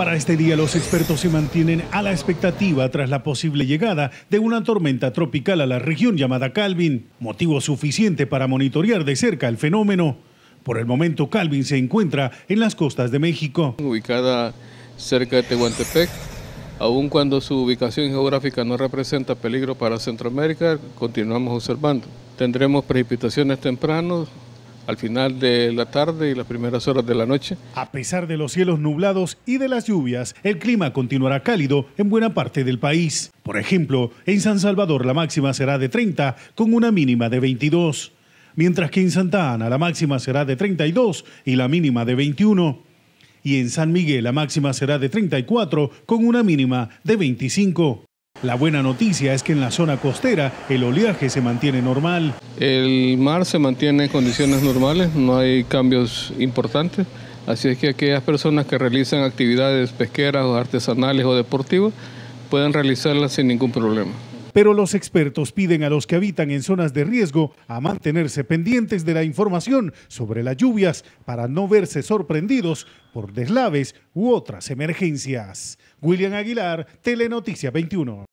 Para este día los expertos se mantienen a la expectativa tras la posible llegada de una tormenta tropical a la región llamada Calvin, motivo suficiente para monitorear de cerca el fenómeno. Por el momento Calvin se encuentra en las costas de México. Ubicada cerca de Tehuantepec, aun cuando su ubicación geográfica no representa peligro para Centroamérica, continuamos observando. Tendremos precipitaciones tempranas al final de la tarde y las primeras horas de la noche. A pesar de los cielos nublados y de las lluvias, el clima continuará cálido en buena parte del país. Por ejemplo, en San Salvador la máxima será de 30 con una mínima de 22, mientras que en Santa Ana la máxima será de 32 y la mínima de 21. Y en San Miguel la máxima será de 34 con una mínima de 25. La buena noticia es que en la zona costera el oleaje se mantiene normal. El mar se mantiene en condiciones normales, no hay cambios importantes, así es que aquellas personas que realizan actividades pesqueras o artesanales o deportivas pueden realizarlas sin ningún problema. Pero los expertos piden a los que habitan en zonas de riesgo a mantenerse pendientes de la información sobre las lluvias para no verse sorprendidos por deslaves u otras emergencias. William Aguilar, Telenoticia 21.